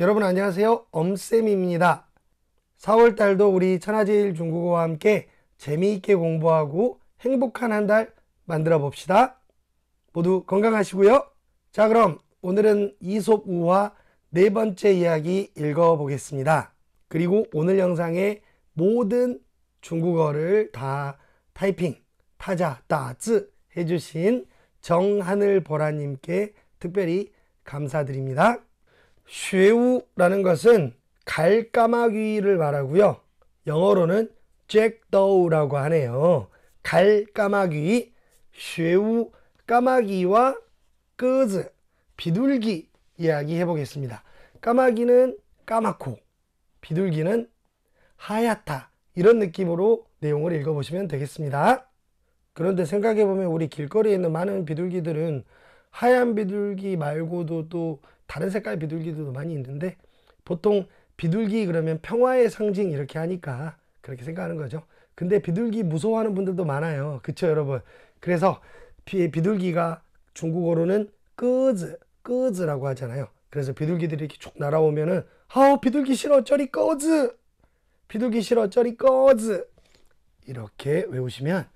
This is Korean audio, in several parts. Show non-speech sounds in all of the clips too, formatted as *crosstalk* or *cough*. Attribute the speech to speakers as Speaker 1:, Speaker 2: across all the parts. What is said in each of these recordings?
Speaker 1: 여러분 안녕하세요. 엄쌤입니다. 4월달도 우리 천하제일 중국어와 함께 재미있게 공부하고 행복한 한 달 만들어 봅시다. 모두 건강하시고요. 자 그럼 오늘은 이솝우와네 번째 이야기 읽어보겠습니다. 그리고 오늘 영상의 모든 중국어를 다 타이핑, 타자, 따즈 해주신 정하늘 보라님께 특별히 감사드립니다. 쉐우라는 것은 갈까마귀를 말하고요. 영어로는 잭더우라고 하네요. 갈까마귀, 쉐우, 까마귀와 끄즈, 비둘기 이야기 해보겠습니다. 까마귀는 까맣고 비둘기는 하얗다 이런 느낌으로 내용을 읽어보시면 되겠습니다. 그런데 생각해보면 우리 길거리에 있는 많은 비둘기들은 하얀 비둘기 말고도 또 다른 색깔 비둘기도 들 많이 있는데 보통 비둘기 그러면 평화의 상징 이렇게 하니까 그렇게 생각하는 거죠 근데 비둘기 무서워하는 분들도 많아요 그쵸 여러분 그래서 비, 비둘기가 중국어로는 끄즈 끄즈라고 하잖아요 그래서 비둘기들이 이렇게 쭉 날아오면은 아우 비둘기 싫어 저리 꺼즈 비둘기 싫어 저리 꺼즈 이렇게 외우시면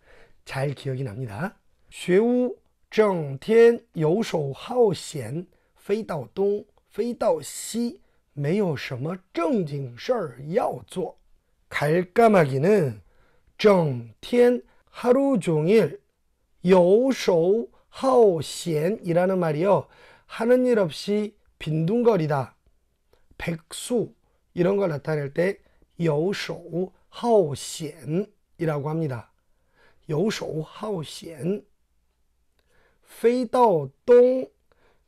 Speaker 1: 잘 기억이 납니다 学无整天游手好闲 飞到东，飞到西，没有什么正经事儿要做。갈까마귀는整天 하루 종일 여소 하오이라는 말이요. 하는 일 없이 빈둥거리다. 백수 이런 걸 나타낼 때 여소 하오이라고 합니다. 여소 하오飞到东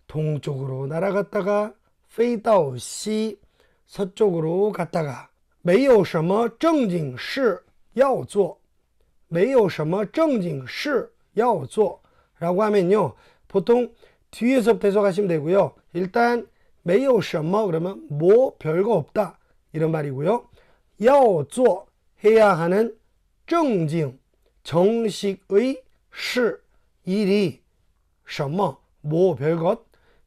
Speaker 1: 동쪽으로 날아갔다가 飞到시 서쪽으로 갔다가 没有什么正经事要做没有什么正经事要做라고 하면요. 보통 뒤에서부속하시면 되고요. 일단 没有什么 그러면 뭐 별거 없다 이런 말이고요. 要做 해야 하는 정징 정식의 시 일이 什么뭐 별것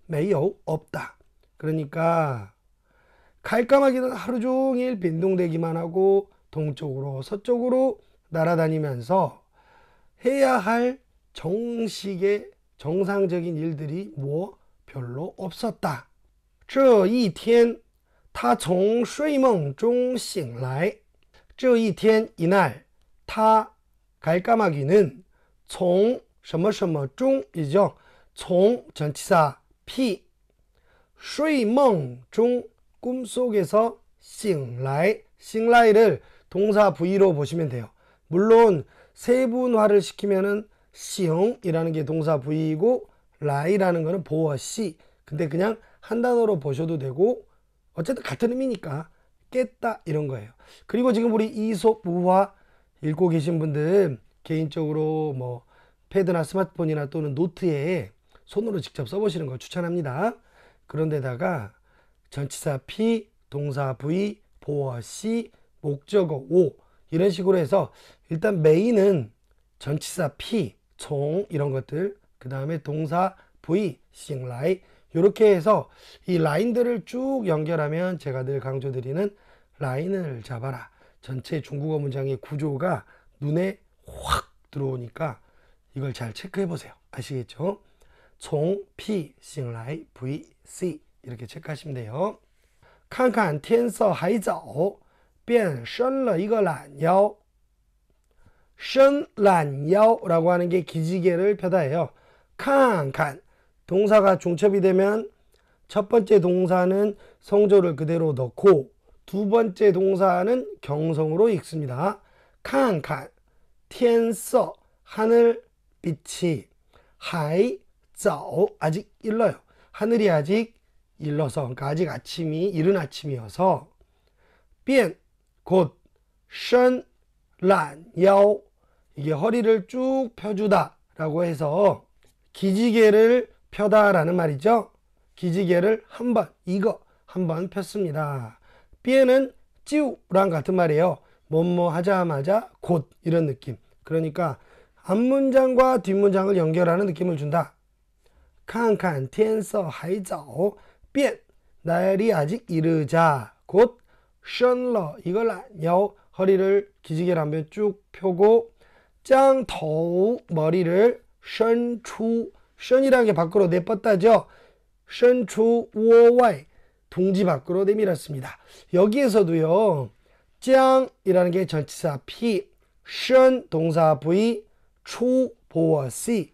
Speaker 1: 매우 없다. 그러니까 갈까마귀는 하루 종일 빈둥대기만 하고 동쪽으로 서쪽으로 날아다니면서 해야 할 정식의 정상적인 일들이 뭐 별로 없었다. 这一天他从睡梦中醒来.这一天 이날 他 갈까마귀는 从什么什么中이죠. 从 전치사 피 쉬멍 중 꿈속에서 싱라이 싱라이를 동사 부위로 보시면 돼요. 물론 세분화를 시키면은 시용이라는 게 동사 부위이고 라이라는 거는 보어 시 근데 그냥 한 단어로 보셔도 되고 어쨌든 같은 의미니까 깼다 이런 거예요. 그리고 지금 우리 이솝 우화 읽고 계신 분들 개인적으로 뭐 패드나 스마트폰이나 또는 노트에 손으로 직접 써보시는 걸 추천합니다. 그런데다가 전치사 P, 동사 V, 보어 C, 목적어 O 이런 식으로 해서 일단 메인은 전치사 P, 총 이런 것들 그 다음에 동사 V, 싱라이 이렇게 해서 이 라인들을 쭉 연결하면 제가 늘 강조드리는 라인을 잡아라 전체 중국어 문장의 구조가 눈에 확 들어오니까 이걸 잘 체크해 보세요 아시겠죠? 从 P 醒来 V C 이렇게 체크하시면 돼요. 看看天色还早便伸了一个懒腰 伸懒腰라고 하는 게 기지개를 펴다예요. 看看 동사가 종첩이 되면 첫 번째 동사는 성조를 그대로 넣고 두 번째 동사는 경성으로 읽습니다. 칸칸 天色 하늘 빛이 하이 早 아직 일러요. 하늘이 아직 일러서 그러니까 아직 아침이 이른 아침이어서 变곧 션란야오 이게 허리를 쭉 펴주다 라고 해서 기지개를 펴다 라는 말이죠. 기지개를 한 번 이거 한 번 폈습니다. 삐에는 찌우랑 같은 말이에요. 뭐뭐 하자마자 곧 이런 느낌. 그러니까 앞문장과 뒷문장을 연결하는 느낌을 준다. 看看天色还早便날리아직이르자곧 션러 이걸 요 허리를 기지개를 한 번 쭉 펴고 짱토 머리를 션추 션이라는 게 밖으로 내뻗다죠. 션추 워와 동지 밖으로 내밀었습니다. 여기에서도요. 짱이라는 게 전치사 피, 션 동사 부이 추 보어 시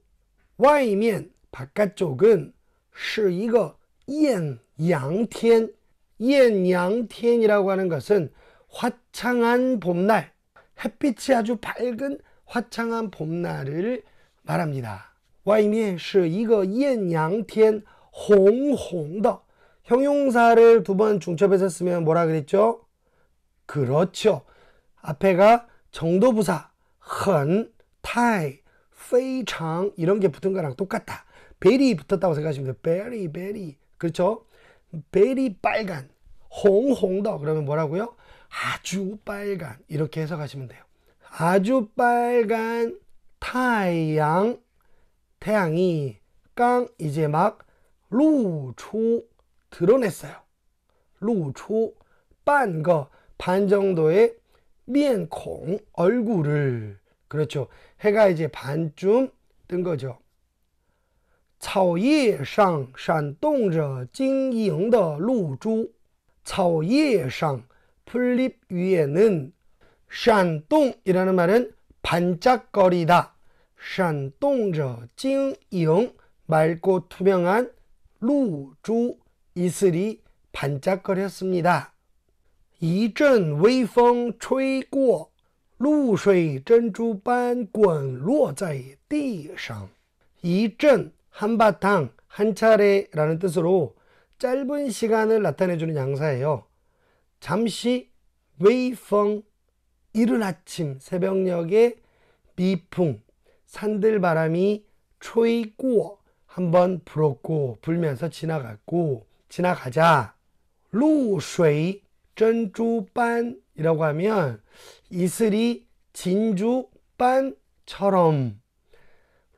Speaker 1: 外面바깥쪽은是一个艳阳天。艳阳天이라고하는것은 화창한 봄날, 햇빛이 아주 밝은 화창한 봄날을 말합니다. 外面是一个艳阳天,红红的. 형용사를 두 번 중첩해서 쓰면 뭐라 그랬죠? 그렇죠. 앞에가 정도부사, 很, 타이, 세이 이런 게 붙은 거랑 똑같다. 베리 붙었다고 생각하시면 돼요. 베리 베리 그렇죠? 베리 빨간 홍홍더 그러면 뭐라고요? 아주 빨간 이렇게 해석하시면 돼요. 아주 빨간 태양 태양이 깡 이제 막 루추 드러냈어요. 루추 반거 반 정도의 면콩 얼굴을 그렇죠. 해가 이제 반쯤 뜬 거죠. 草叶上闪动着晶莹的露珠。草叶上 풀잎 위에는 샨동이라는 말은 반짝거리다. 샨동저 찡잉 맑고 투명한 루주 이슬이 반짝거렸습니다. 이阵微风吹过 露水珍珠般滚落在地上.이 전, 한 바탕, 한 차례라는 뜻으로 짧은 시간을 나타내주는 양사예요. 잠시 웨이 이른 아침 새벽녘에 미풍 산들바람이 초이고 한번 불었고 불면서 지나갔고 지나가자 루쇠 전주반 이라고 하면 이슬이 진주 빤처럼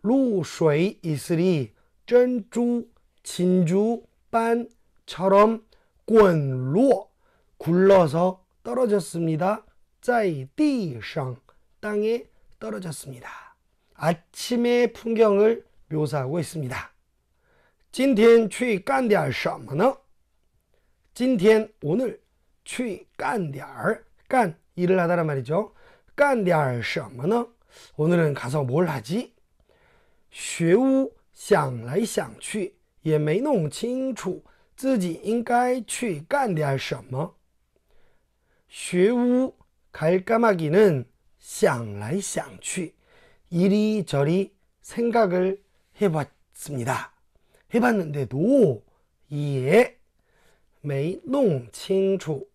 Speaker 1: 루쇠 이슬이 쩐주 진주 빤처럼 꼰로 굴러서 떨어졌습니다. 在地上 땅에 떨어졌습니다. 아침의 풍경을 묘사하고 있습니다. 今天去干点什么呢?今天 뭐 오늘 去干点깐 일을 하다란 말이죠. 깐点 什么呢? 오늘은 가서 뭘 하지? 学屋想来想去也没弄清楚自己应该去干点什么.学屋 갈까마기는 想来想去 이리저리 생각을 해봤습니다. 해봤는데도 이에 没弄清楚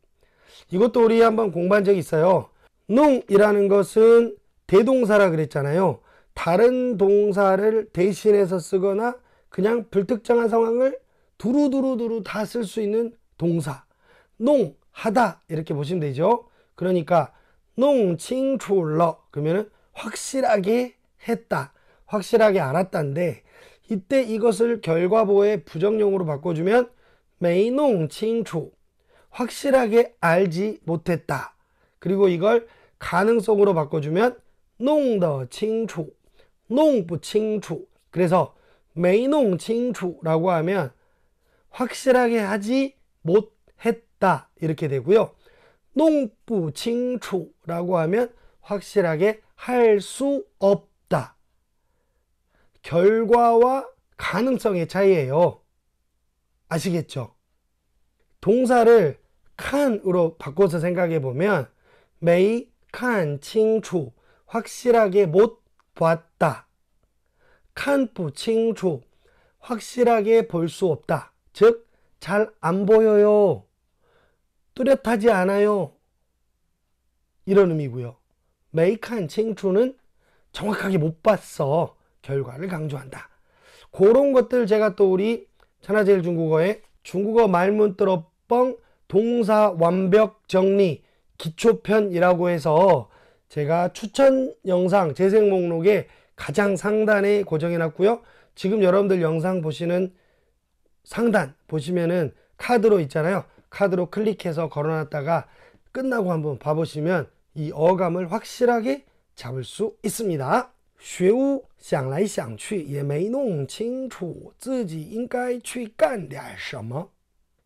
Speaker 1: 이것도 우리 한번 공부한 적이 있어요. 농이라는 것은 대동사라 그랬잖아요. 다른 동사를 대신해서 쓰거나 그냥 불특정한 상황을 두루두루두루 다 쓸 수 있는 동사. 농, 하다. 이렇게 보시면 되죠. 그러니까, 농, 칭출러. 그러면 확실하게 했다. 확실하게 알았다인데, 이때 이것을 결과보에 부정용으로 바꿔주면, 메이농 칭추 확실하게 알지 못했다. 그리고 이걸 가능성으로 바꿔주면 농的칭추농부칭추 그래서 没弄清楚라고 하면 확실하게 하지 못했다 이렇게 되고요. 농부칭추라고 하면 확실하게 할 수 없다. 결과와 가능성의 차이예요. 아시겠죠? 동사를 칸으로 바꿔서 생각해 보면 메이칸 칭추 확실하게 못 봤다. 칸부 칭추 확실하게 볼 수 없다. 즉 잘 안 보여요. 뚜렷하지 않아요. 이런 의미고요. 메이칸 칭추는 정확하게 못 봤어. 결과를 강조한다. 그런 것들 제가 또 우리 천하제일 중국어의 중국어 말문들어 뻥 동사 완벽 정리 기초편이라고 해서 제가 추천 영상 재생 목록에 가장 상단에 고정해 놨고요. 지금 여러분들 영상 보시는 상단 보시면은 카드로 있잖아요. 카드로 클릭해서 걸어놨다가 끝나고 한번 봐보시면 이 어감을 확실하게 잡을 수 있습니다. 学物想来想去也没弄清楚自己应该去干点什么。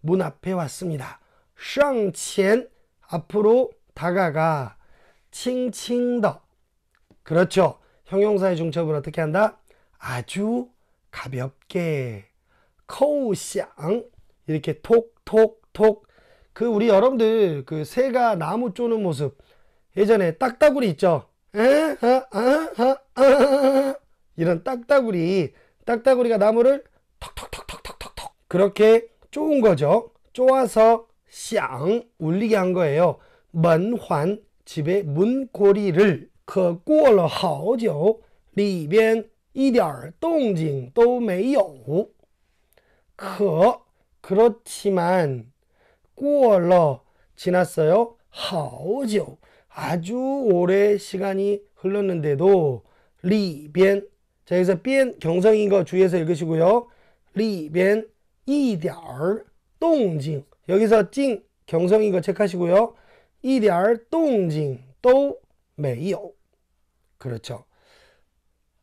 Speaker 1: 문 앞에 왔습니다. 上前 앞으로 다가가 칭칭더 그렇죠. 형용사의 중첩을 어떻게 한다? 아주 가볍게 커샹 이렇게 톡톡톡 그 우리 여러분들 그 새가 나무 쪼는 모습 예전에 딱따구리 있죠? 어? 어? 어? 이런 딱따구리 딱따구리가 나무를 턱턱턱턱턱턱 그렇게 쪼은 거죠. 쪼아서 쌍 울리게 한 거예요. 먼환 집의 문고리를 그过了好久里边一点动静都没有 그 그렇지만 过了 지났어요. 好久 아주 오래 시간이 흘렀는데도 리변 자 여기서 변 경성인 거 주의해서 읽으시고요. 리변 1点儿 동징 여기서 징 경성인 거 체크하시고요. 1点儿 동징도 매요. 그렇죠.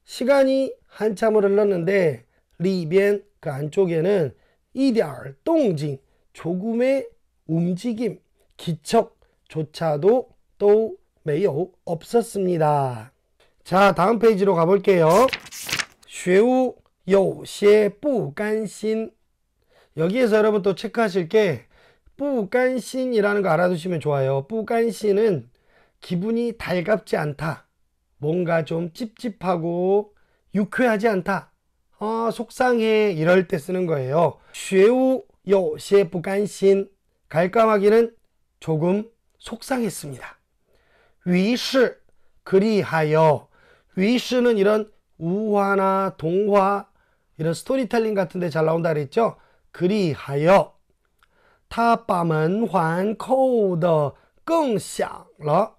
Speaker 1: 시간이 한참을 흘렀는데 리변 그 안쪽에는 1点儿 동징 조금의 움직임 기척조차도 또 매우 없었습니다. 자 다음 페이지로 가볼게요. 学우有些不甘心 여기에서 여러분 또 체크하실 게뿌간신이라는거 알아두시면 좋아요. 뿌간신은 기분이 달갑지 않다. 뭔가 좀 찝찝하고 유쾌하지 않다. 아, 속상해. 이럴 때 쓰는 거예요. 쉐우 요시에 뿌간신. 갈까마기는 조금 속상했습니다. 위시 그리하여 위시는 이런 우화나 동화 이런 스토리텔링 같은 데 잘 나온다 그랬죠. 그리하여 他把门环扣得更响了。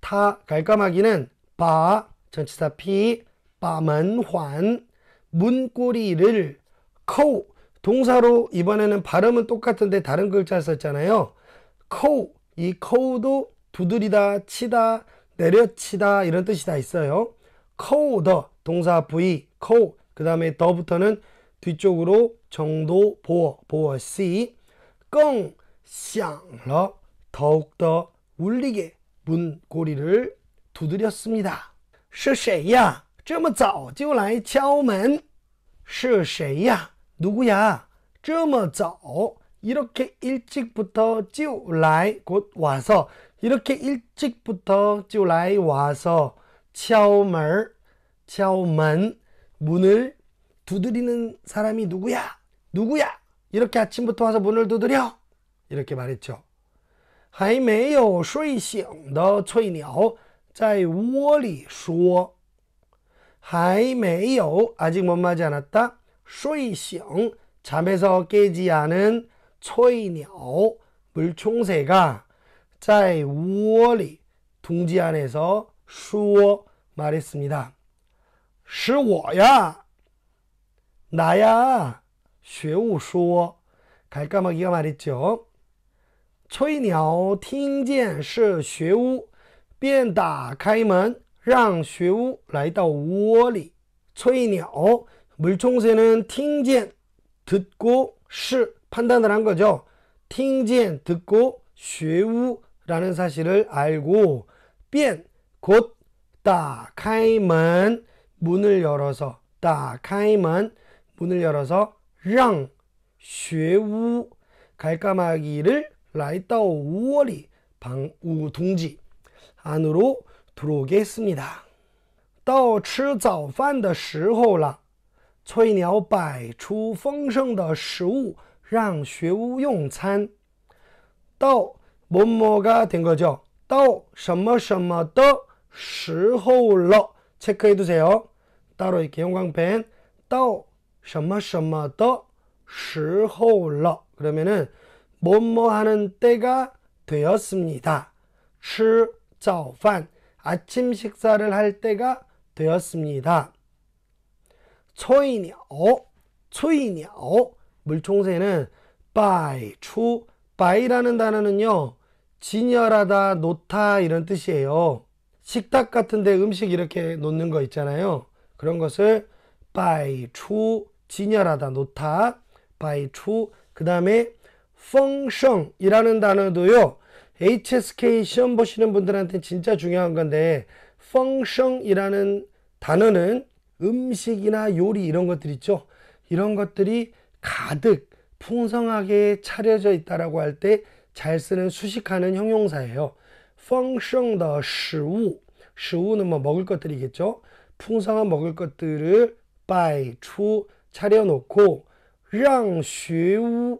Speaker 1: 다, 갈까마기는 바, 전치사 피, 바만환, 문고리를 커 동사로 이번에는 발음은 똑같은데 다른 글자 썼잖아요. 커이 커도 두드리다, 치다, 내려치다 이런 뜻이 다 있어요. 커우 동사 부위 커그 다음에 더부터는 뒤쪽으로 정도 보어 보어 C 껑 샹러 더욱더 울리게 문고리를 두드렸습니다. 是谁呀?这么早就来敲门?是谁呀? 누구야? 这么早 이렇게 일찍부터 就来곧 와서 이렇게 일찍부터 就来 와서 敲门,敲门 문을 두드리는 사람이 누구야? 누구야? 이렇게 아침부터 와서 문을 두드려? 이렇게 말했죠. 还没有睡醒的翠鸟在窝里说还没有 아직 못 맞지 않았다. 睡醒 잠에서 깨지 않은 초이鸟물총새가 在窝里 둥지 안에서 说 말했습니다. 是我呀 나야 学务说갈까마기가 말했죠. 초이鸟 听见是学务便打开门让学务来到窝里 초이鸟물총새는 听见 듣고 是 판단을 한 거죠. 听见 듣고 学务라는 사실을 알고 便곧打开门 문을 열어서 打开门 문을 열어서 랑 쉐우 갈까마기를 라이따오 우월이 방우 동지 안으로 들어오게 했습니다. 到吃早饭的时候了，翠鸟摆出丰盛的食物让学屋用餐。到 뭐뭐가 된 거죠. 到什么什么的时候了. 체크해 두세요. 따로 이렇게 형광펜. 到 什么什么더 시호了 그러면은 뭐뭐 하는 때가 되었습니다. 吃早饭 아침 식사를 할 때가 되었습니다. 초이鸟초이鸟물총새는 빠이 추 빠이라는 단어는요 진열하다 놓다 이런 뜻이에요. 식탁 같은데 음식 이렇게 놓는 거 있잖아요. 그런 것을 빠이 추 진열하다 놓다 바이추 그 다음에 펑션이라는 단어도요 HSK 시험 보시는 분들한테 진짜 중요한 건데 펑션이라는 단어는 음식이나 요리 이런 것들 있죠 이런 것들이 가득 풍성하게 차려져 있다라고 할 때 잘 쓰는 수식하는 형용사예요. 펑션의 食物, 食物는 뭐 먹을 것들이겠죠. 풍성한 먹을 것들을 摆出 차려놓고 랑쉬우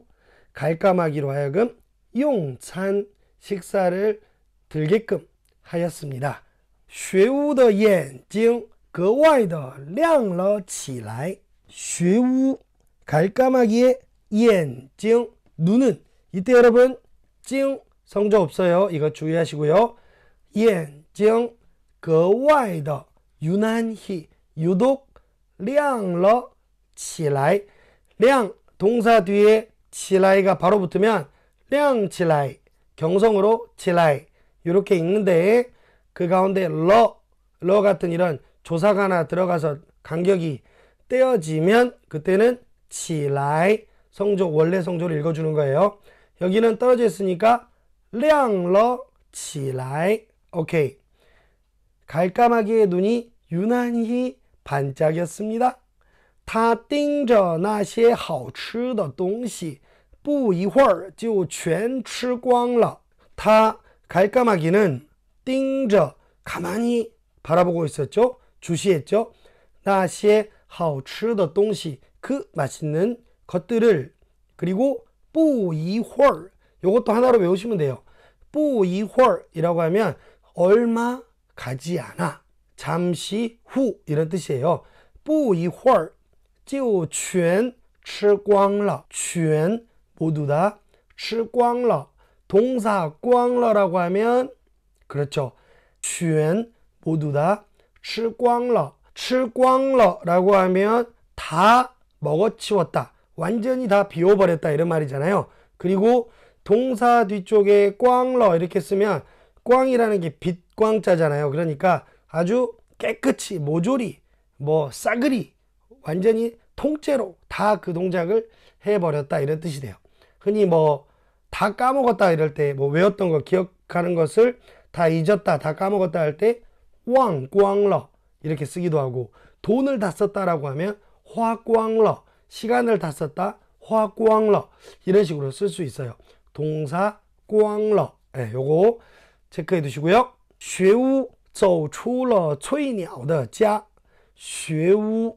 Speaker 1: 갈까마기로 하여금 용찬 식사를 들게끔 하였습니다. 쉐우의 眼睛格外的亮了起来. 쉐우 갈까마기의 眼睛 눈은 이때 여러분 찡 성조 없어요. 이거 주의하시고요. 眼睛格外的 그 유난히 유독 亮了起来, 량, 동사 뒤에 起来가 바로 붙으면 量起来 경성으로 起来 이렇게 읽는데 그 가운데 러, 러 같은 이런 조사가 하나 들어가서 간격이 떼어지면 그때는 起来 성조 원래 성조를 읽어주는 거예요. 여기는 떨어져 있으니까 亮了起来 오케이. 갈까마귀의 눈이 유난히 반짝였습니다. 他盯着那些好吃的东西，不一会儿就全吃光了。他갈까마귀는盯着가만히바라보고있었죠주시했죠那些好吃的东西，그맛있는것들을그리고不一会儿요것도하나로외우시면돼요不一会儿이라고하면얼마가지않아잠시후이런뜻이에요不一会儿 就全吃光了,全 모두 다吃光了. 동사 光了라고 하면 그렇죠. 全 모두 다吃光了. 吃光了라고 하면 다 먹어치웠다. 완전히 다 비워버렸다 이런 말이잖아요. 그리고 동사 뒤쪽에 꽝러 이렇게 쓰면 꽝이라는 게 빛광자잖아요. 그러니까 아주 깨끗이 모조리 뭐 싸그리 완전히 통째로 다 그 동작을 해버렸다 이런 뜻이 돼요. 흔히 뭐 다 까먹었다 이럴 때 뭐 외웠던 거 기억하는 것을 다 잊었다 다 까먹었다 할때 왕꽝러 이렇게 쓰기도 하고 돈을 다 썼다라고 하면 화꽝러 시간을 다 썼다 화꽝러 이런 식으로 쓸 수 있어요. 동사 꽝러 네, 요거 체크해 두시고요. 쉐우 走出了翠鸟的家学屋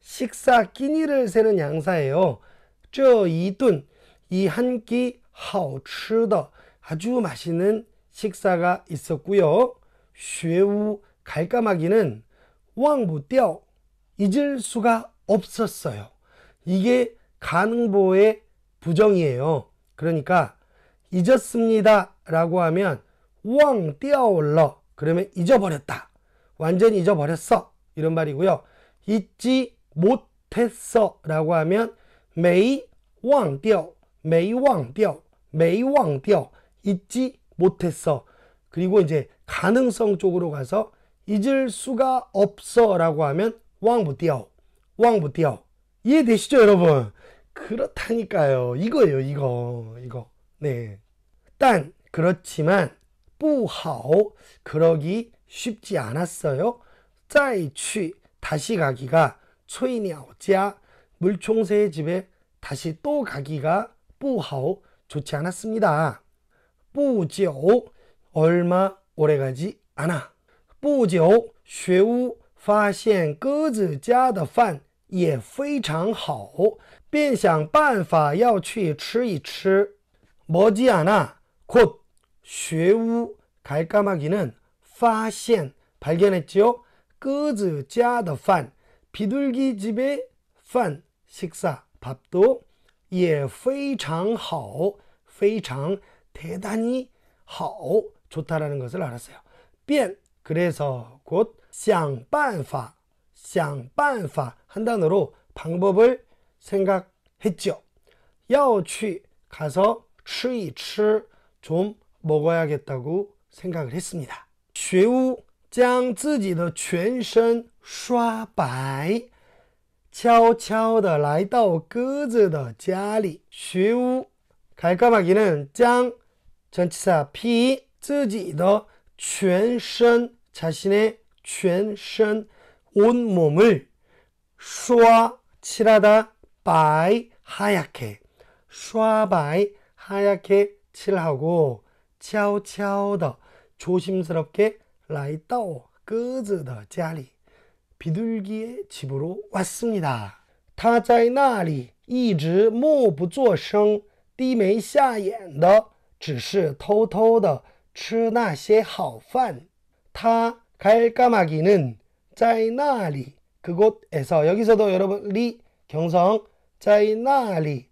Speaker 1: 식사 끼니를 세는 양사예요. 这一顿이한 끼 하오치더 아주 맛있는 식사가 있었고요. 쉐우 갈까마기는 왕부雕 잊을 수가 없었어요. 이게 간보의 부정이에요. 그러니까 잊었습니다 라고 하면 왕띄어올러 그러면 잊어버렸다 완전 잊어버렸어 이런 말이고요 잊지 못했어 라고 하면 매이 왕掉 매이 왕掉 매이 왕掉 잊지 못했어 그리고 이제 가능성 쪽으로 가서 잊을 수가 없어 라고 하면 왕不掉 왕不掉 이해되시죠 여러분 그렇다니까요 이거예요 이거 이거 네딴 그렇지만 不好 그러기 쉽지 않았어요 再去 다시 가기가 초인이하고 지 물총새의 집에 다시 또 가기가 뿌하오 좋지 않았습니다. 뿌지오 얼마 오래가지 않아. 뿌지오 쇠우 发现鸽子家的饭也非常好便想办法要去吃一吃 머지않아 곧 쇠우 갈까마귀는 发现 발견했지요. 鸽子家的饭 비둘기 집의 판 식사 밥도 예非常好非常 대단히 好 좋다라는 것을 알았어요. 变 그래서 곧想办法想办法한 단어로 방법을 생각했죠. 要去 가서 吃一吃좀 먹어야겠다고 생각을 했습니다. 学우将自己的全身 刷白，悄悄地来到鸽子的家里。学屋，갈까마귀는짱전치사 P自己的全身자신의全身온 몸을刷칠하다 바이 하얗게 쏴바이 하얗게 칠하고 차오차 조심스럽게 라이따오 끄즈더 자리 비둘기의 집으로 왔습니다. 他在那里一直默不作声低眉下眼的只是偷偷的吃那些好饭他 갈까마기는 짜이나 그곳에서 여기서도 여러분 리 경성 짜이나그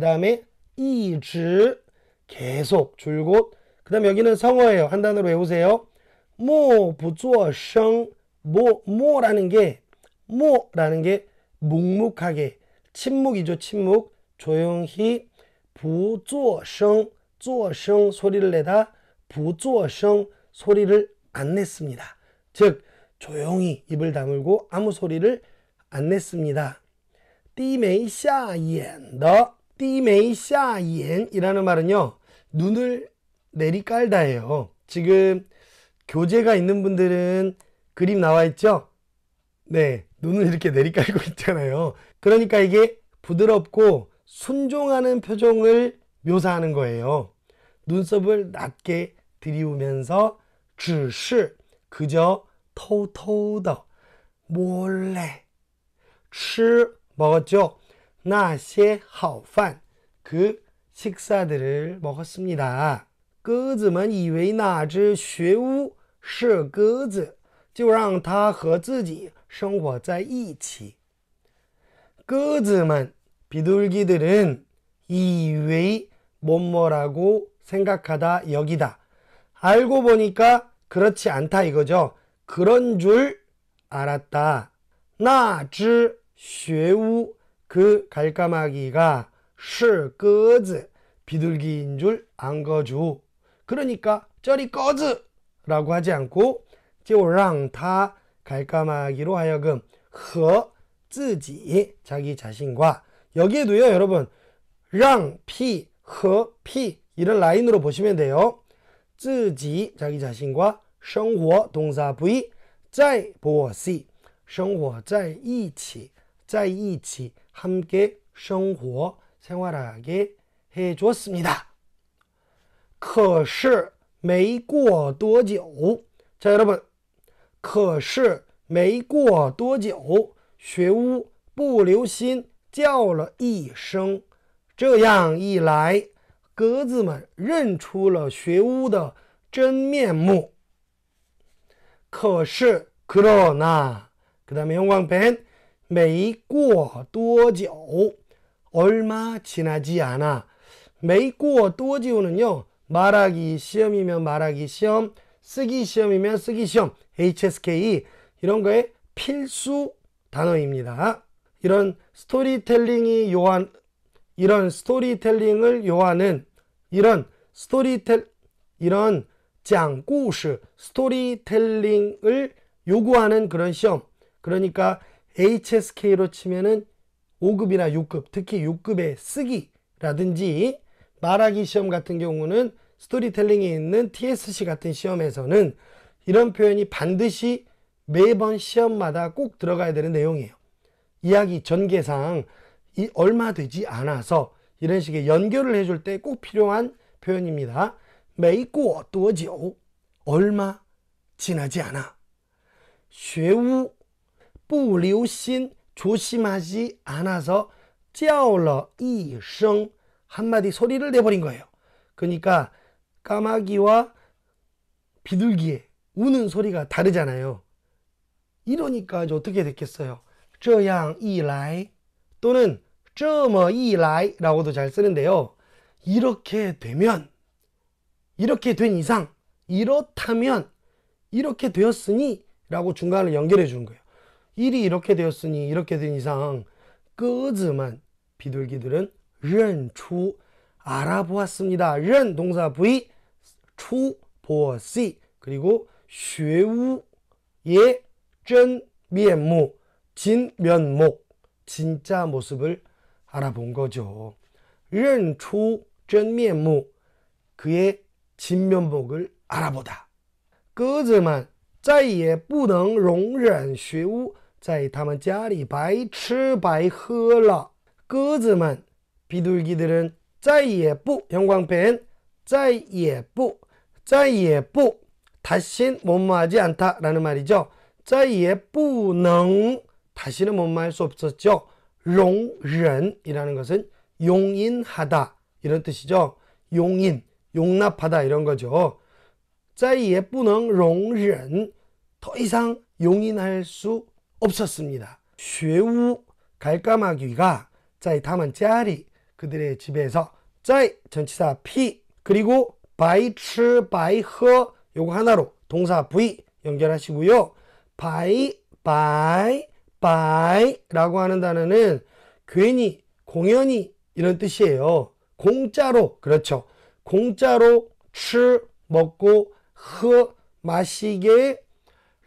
Speaker 1: 다음에 이즈 계속 줄곧 그 다음 여기는 성어예요 한 단어로 외우세요 모부조성 뭐, 뭐라는 게, 뭐라는 게 묵묵하게, 침묵이죠, 침묵. 조용히, 부조성, 조성 소리를 내다, 부조성 소리를 안 냈습니다. 즉, 조용히 입을 다물고 아무 소리를 안 냈습니다. 띠메이샤옌더 띠메이샤옌이라는 말은요. 눈을 내리깔다예요. 지금 교재가 있는 분들은 그림 나와 있죠? 네, 눈을 이렇게 내리깔고 *laughs* 있잖아요. 그러니까 이게 부드럽고 순종하는 표정을 묘사하는 거예요. 눈썹을 낮게 들이우면서 주시 그저 토토더 몰래 치 먹었죠. 나시에 하그 식사들을 먹었습니다. 끄즈만 이외 나즈 쉐우 시 끄즈 就让它和自己生活在一起。鸽子们(비둘기들은) 이 외의 뭐뭐라고 생각하다 여기다. 알고 보니까 그렇지 않다 이거죠. 그런 줄 알았다. 나즈 쇠우 그 갈까마귀가 是鸽子 비둘기인 줄 안 거죠. 그러니까 저리 꺼즈라고 하지 않고 就让他 갈까마기로 하여금 和自己 그 자기 자신과 여기에도요 여러분 让피 和피 이런 라인으로 보시면 돼요. 自己 자기 자신과 生活 동사 부위 在보어시 生活在一起在一起 함께 生活 생활하게 해줬습니다. 可是没过多久자 여러분 可是没过多久，学屋不留心叫了一声，这样一来，鸽子们认出了学屋的真面目。可是，克罗娜그다음영광 편， 没过多久，얼마지나지않 아， 没过多久呢哟，말하기시험이면말하기시 험， 쓰기시험이면쓰기시 험。 HSK 이런 거에 필수 단어입니다. 이런 스토리텔링이 요한 이런 스토리텔링을 요하는 이런 스토리텔 이런 장구시 스토리텔링을 요구하는 그런 시험 그러니까 HSK로 치면은 5급이나 6급 특히 6급의 쓰기라든지 말하기 시험 같은 경우는 스토리텔링이 있는 TSC 같은 시험에서는 이런 표현이 반드시 매번 시험마다 꼭 들어가야 되는 내용이에요. 이야기 전개상 이 얼마 되지 않아서 이런 식의 연결을 해줄 때 꼭 필요한 표현입니다. 매이고 어떠지요? 얼마 지나지 않아. 쇠우 부류신 조심하지 않아서 叫了一声 한마디 소리를 내버린 거예요. 그러니까 까마귀와 비둘기의 우는 소리가 다르잖아요. 이러니까 어떻게 됐겠어요? 这样一来 또는 这么一来라고도 잘 쓰는데요. 이렇게 되면 이렇게 된 이상 이렇다면 이렇게 되었으니 라고 중간을 연결해 주는 거예요. 일이 이렇게 되었으니 이렇게 된 이상 끄즈만 비둘기들은 렌추 알아보았습니다. 렌 동사 V 추 보았시 그리고 쉐우의 쩐미엔무 진면목 진짜 모습을 알아본 거죠. 认出 쩐미엔무 그의 진면목을 알아보다. 거즈만 자이에 不能容렌学우자이他们家이白吃이喝了 그즈만 비둘기들은 再也不영광펜 再也不再也不 다신 뭐뭐하지 않다라는 말이죠. 这也不能 다시는 뭐뭐할 수 없었죠. 롱런이라는 것은 용인하다 이런 뜻이죠. 용인, 용납하다 이런 거죠. 再也不能容忍더 이상 용인할 수 없었습니다. 쉐우 갈까마귀가 在 다만 짜리 그들의 집에서 在 전치사 피 그리고 바이吃바이喝 요거 하나로 동사 V 연결하시고요. 바이, 바이, 바이 라고 하는 단어는 괜히, 공연히 이런 뜻이에요. 공짜로, 그렇죠. 공짜로 吃, 먹고, 喝, 마시게,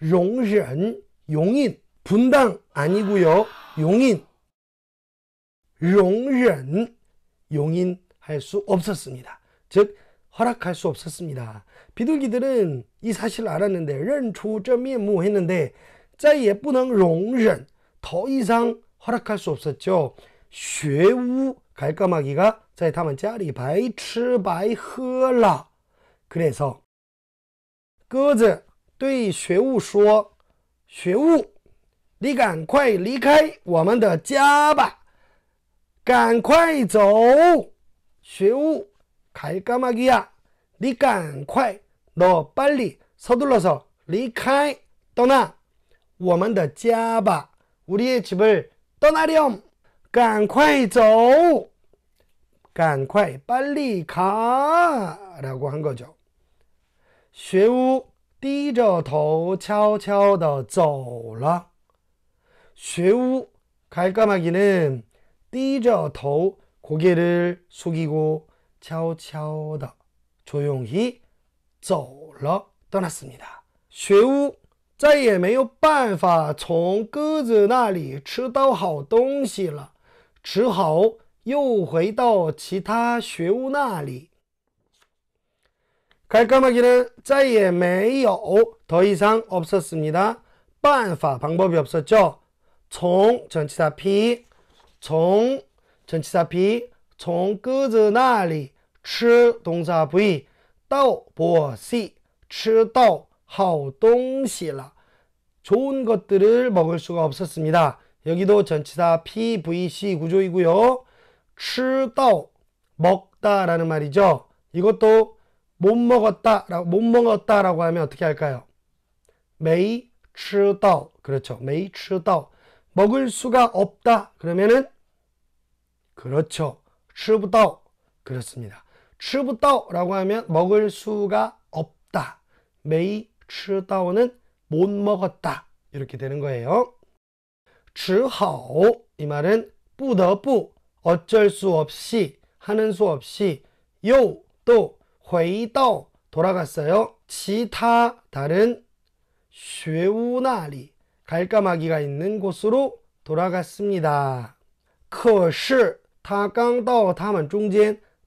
Speaker 1: 용忍, 용인, 분당 아니고요. 용인, 용인 용인 할 수 없었습니다. 즉, 허락할 수 없었습니다. 彼得彼得是，这事实，阿拉认得认出这面目，했는데再也不能容忍，더이상허락할수없었죠学悟，갈까마기가在他们家里白吃白喝了，그래 서， 鸽子对学悟说：“学悟，你赶快离开我们的家吧，赶快走。”学悟，갈까마기 야， 你赶快。너 빨리 서둘러서 리카이 떠나 我们的家吧 우리의 집을 떠나렴 赶快走赶快 빨리 가 라고 한 거죠 学屋低着头悄悄地走了学屋 갈까마기는 低着头 고개를 숙이고 悄悄的 조용히 走了，当然是你的学屋再也没有办法从鸽子那里吃到好东西了，只好又回到其他学屋那里。开만이제는再也没有더이상없었습니 다， 办法方法이없었 죠， 从其他皮，从其他皮，从鸽子那里吃东西不易。 到보시吃到 하오동시라 좋은 것들을 먹을 수가 없었습니다. 여기도 전치사 PVC 구조이고요. 吃到 먹다라는 말이죠. 이것도 못 먹었다, 못 먹었다라고 하면 어떻게 할까요? 没吃到 그렇죠. 没吃到 먹을 수가 없다 그러면은 그렇죠. 吃不到 그렇습니다. 吃不到라고 하면 먹을 수가 없다. 메이 吃到는 못 먹었다. 이렇게 되는 거예요. 只好이 말은 不得不 어쩔 수 없이 하는 수 없이 요또 회이到 돌아갔어요. 기타 다른 学우那里 갈까마귀가 있는 곳으로 돌아갔습니다. 可是他刚到他们中间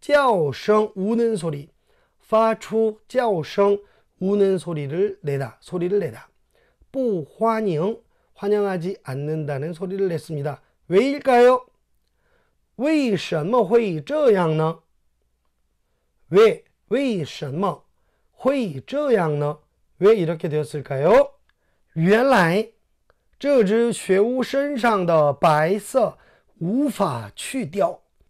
Speaker 1: 叫声 우는 소리, 发出叫声 우는 소리를 내다, 소리를 내다. 不欢迎 환영하지 않는다는 소리를 냈습니다. 왜일까요? 为什么会这样呢? 왜, 为什么会这样呢?왜 이렇게 되었을까요? 原来这只学巫身上的白色无法去掉。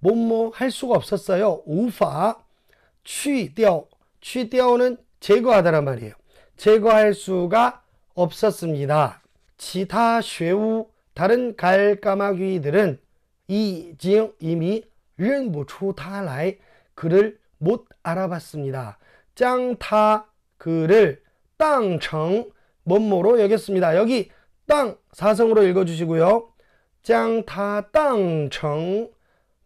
Speaker 1: 뭐뭐 할 수가 없었어요. 无法 취掉 취掉는 제거하다란 말이에요. 제거할 수가 없었습니다. 기타 쉐우 다른 갈까마귀들은 이징 이미 认不出他来 그를 못 알아봤습니다. 짱타 그를 땅청 뭐뭐로 여겼습니다. 여기 땅 사성으로 읽어주시고요. 짱타 땅청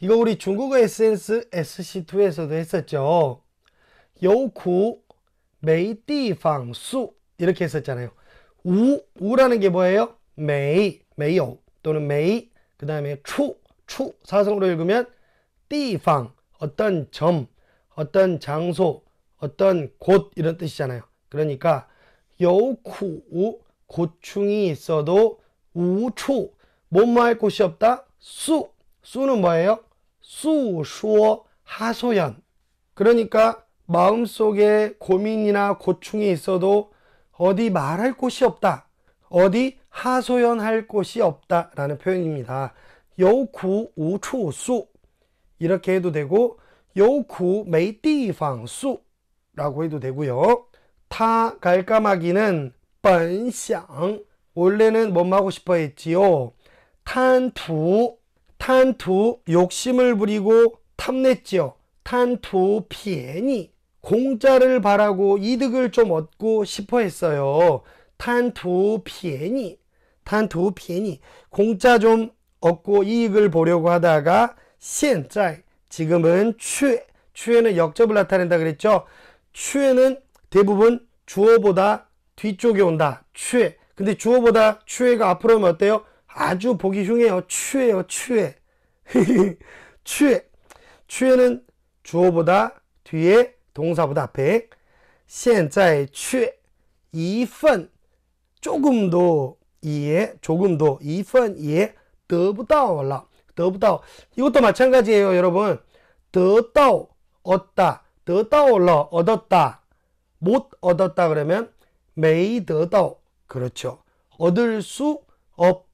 Speaker 1: 이거 우리 중국어 에 n s SC2에서도 했었죠. 여구 메이디방수 이렇게 했었잖아요. 우 우라는 게 뭐예요? 메이 메이오 또는 메이 그 다음에 추추 사성으로 읽으면 디방 어떤 점 어떤 장소 어떤 곳 이런 뜻이잖아요. 그러니까 여구 고충이 있어도 우추 못말할 곳이 없다 수 수는 뭐예요? 수쇼 하소연 그러니까 마음속에 고민이나 고충이 있어도 어디 말할 곳이 없다 어디 하소연할 곳이 없다 라는 표현입니다 요구 우추수 이렇게 해도 되고 요구 메디방수 라고 해도 되고요 타 갈까마기는 번상 원래는 뭐 하고 싶어 했지요 탄투 탄투 욕심을 부리고 탐냈지요. 탄투 피엔이 공짜를 바라고 이득을 좀 얻고 싶어 했어요. 탄투 피엔이 탄투 피엔이 공짜 좀 얻고 이익을 보려고 하다가 现在 지금은 추 추에는 역접을 나타낸다 그랬죠. 추에는 대부분 주어보다 뒤쪽에 온다. 추에. 근데 주어보다 추에가 앞으로 오면 어때요? 아주 보기 흉해요. 추해요. 추해. *laughs* 추해. 추해는 주어보다 뒤에 동사보다 앞에 现在 추해. 一份 조금도 예 조금도 一份예 더不到了 더不到 이것도 마찬가지예요 여러분 더到 얻다 더到了 얻었다 못 얻었다 그러면 메이 到 그렇죠 얻을 수없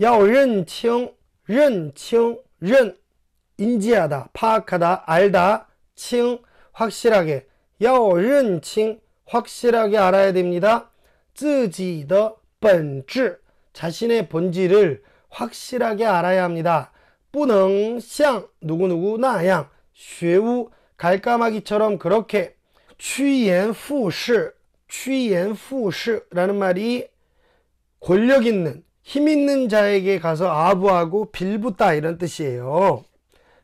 Speaker 1: 要认清认清认인지하다 파악하다 알다 칭 확실하게要认清 확실하게 알아야 됩니다. 自己的本质 자신의 본질을 확실하게 알아야 합니다. 不能像 누구누구 나양 学우 갈까마기처럼 그렇게 취연푸시 취연푸시라는 말이 권력 있는 힘 있는 자에게 가서 아부하고 빌붙다 이런 뜻이에요.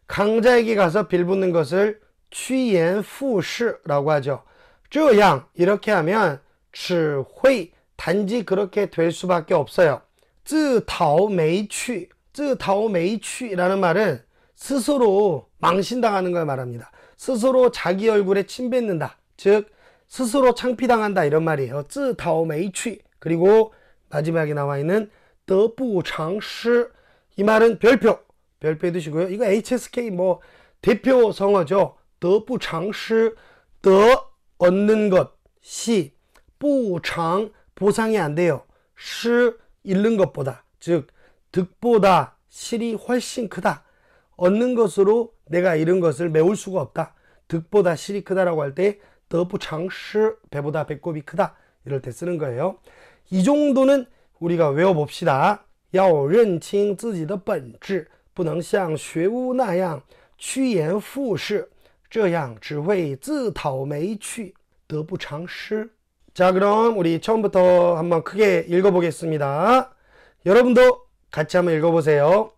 Speaker 1: 강자에게 가서 빌붙는 것을 취연후시라고 하죠. 这양 이렇게 하면 只회 단지 그렇게 될 수밖에 없어요. 自讨没趣 自讨没趣라는 말은 스스로 망신당하는 걸 말합니다. 스스로 자기 얼굴에 침 뱉는다. 즉 스스로 창피당한다 이런 말이에요. 自讨没趣 그리고 마지막에 나와 있는 더부창시 이 말은 별표 별표 해두시고요. 이거 HSK 뭐 대표 성어죠. 더부창시 더 얻는 것 시, 부창 보상이 안 돼요. 시 잃는 것보다 즉 득보다 실이 훨씬 크다. 얻는 것으로 내가 잃은 것을 메울 수가 없다. 득보다 실이 크다라고 할 때 더부창시 배보다 배꼽이 크다. 이럴 때 쓰는 거예요. 이 정도는 我们讲威尔伯皮达要认清自己的本质，不能像学屋那样趋炎附势，这样只会自讨没趣，得不偿失。자그럼우리처음부터한번크게읽어보겠습니다여러분도같이한번읽어보세요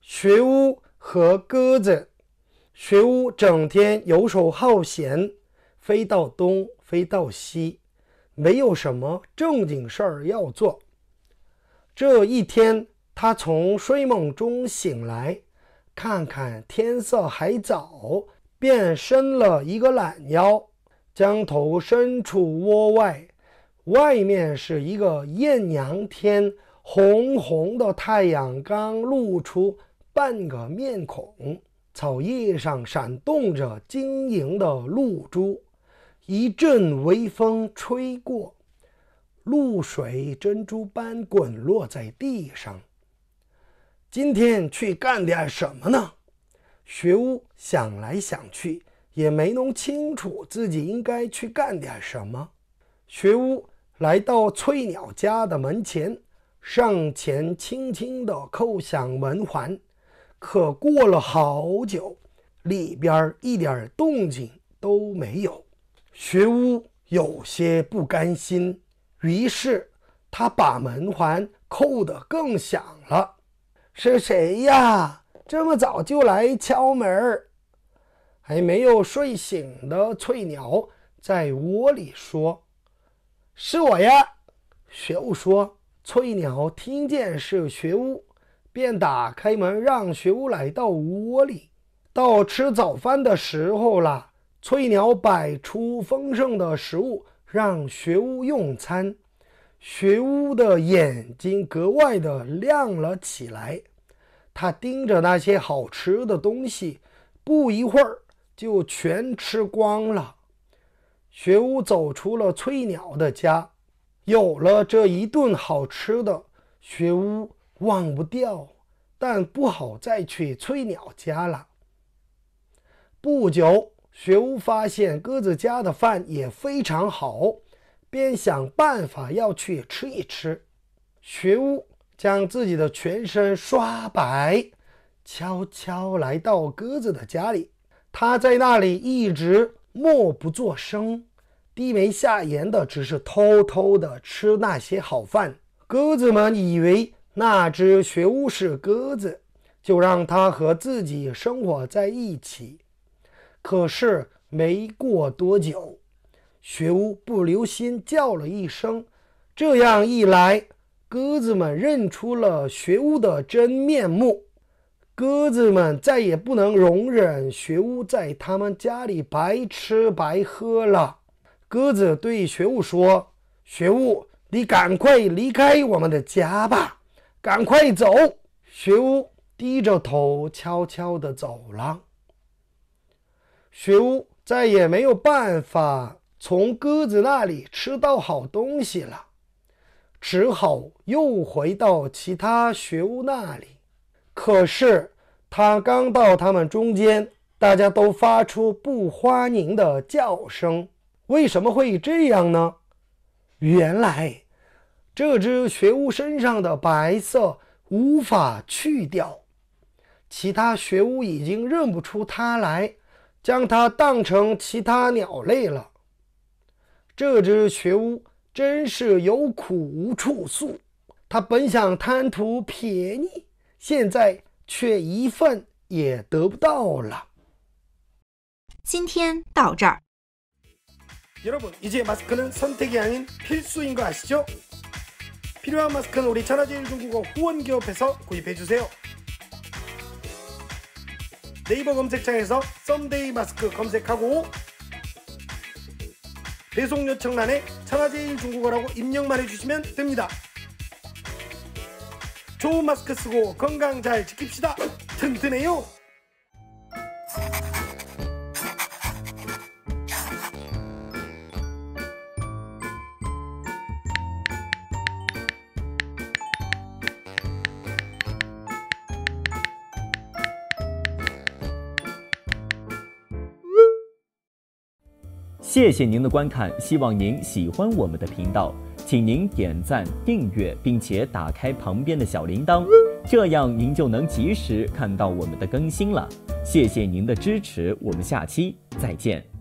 Speaker 1: 学屋和鸽子，学屋整天游手好闲，飞到东，飞到西，没有什么正经事儿要做。这一天，他从睡梦中醒来，看看天色还早，便伸了一个懒腰，将头伸出窝外。外面是一个艳阳天，红红的太阳刚露出半个面孔，草叶上闪动着晶莹的露珠，一阵微风吹过。露水珍珠般滚落在地上。今天去干点什么呢？学屋想来想去也没弄清楚自己应该去干点什么。学屋来到翠鸟家的门前，上前轻轻地叩响门环，可过了好久，里边一点动静都没有。学屋有些不甘心。于是，他把门环扣得更响了。“是谁呀？这么早就来敲门？”还没有睡醒的翠鸟在窝里说：“是我呀。”学屋说。翠鸟听见是学屋，便打开门让学屋来到窝里。到吃早饭的时候了，翠鸟摆出丰盛的食物。让学屋用餐，学屋的眼睛格外的亮了起来。他盯着那些好吃的东西，不一会儿就全吃光了。学屋走出了翠鸟的家，有了这一顿好吃的，学屋忘不掉，但不好再去翠鸟家了。不久。学屋发现鸽子家的饭也非常好，便想办法要去吃一吃。学屋将自己的全身刷白，悄悄来到鸽子的家里。他在那里一直默不作声，低眉下眼的，只是偷偷的吃那些好饭。鸽子们以为那只学屋是鸽子，就让它和自己生活在一起。可是没过多久，学屋不留心叫了一声，这样一来，鸽子们认出了学屋的真面目。鸽子们再也不能容忍学屋在他们家里白吃白喝了。鸽子对学屋说：“学乌，你赶快离开我们的家吧，赶快走。”学屋低着头，悄悄地走了。学屋再也没有办法从鸽子那里吃到好东西了，只好又回到其他学屋那里。可是，他刚到他们中间，大家都发出不欢迎的叫声。为什么会这样呢？原来，这只学屋身上的白色无法去掉，其他学屋已经认不出它来。将它当成其他鸟类了。这只学乌真是有苦无处诉，它本想贪图便宜，现在却一份也得不到了。今天到这儿。여러분이제마스크는선택이아닌필수인거아시죠필요한마스크는우리차라지일중국어후원기업에서구입해주세요 네이버 검색창에서 썸데이 마스크 검색하고 배송 요청란에 천하제일 중국어라고 입력만 해주시면 됩니다. 좋은 마스크 쓰고 건강 잘 지킵시다. 튼튼해요. 谢谢您的观看，希望您喜欢我们的频道，请您点赞、订阅，并且打开旁边的小铃铛，这样您就能及时看到我们的更新了。谢谢您的支持，我们下期再见。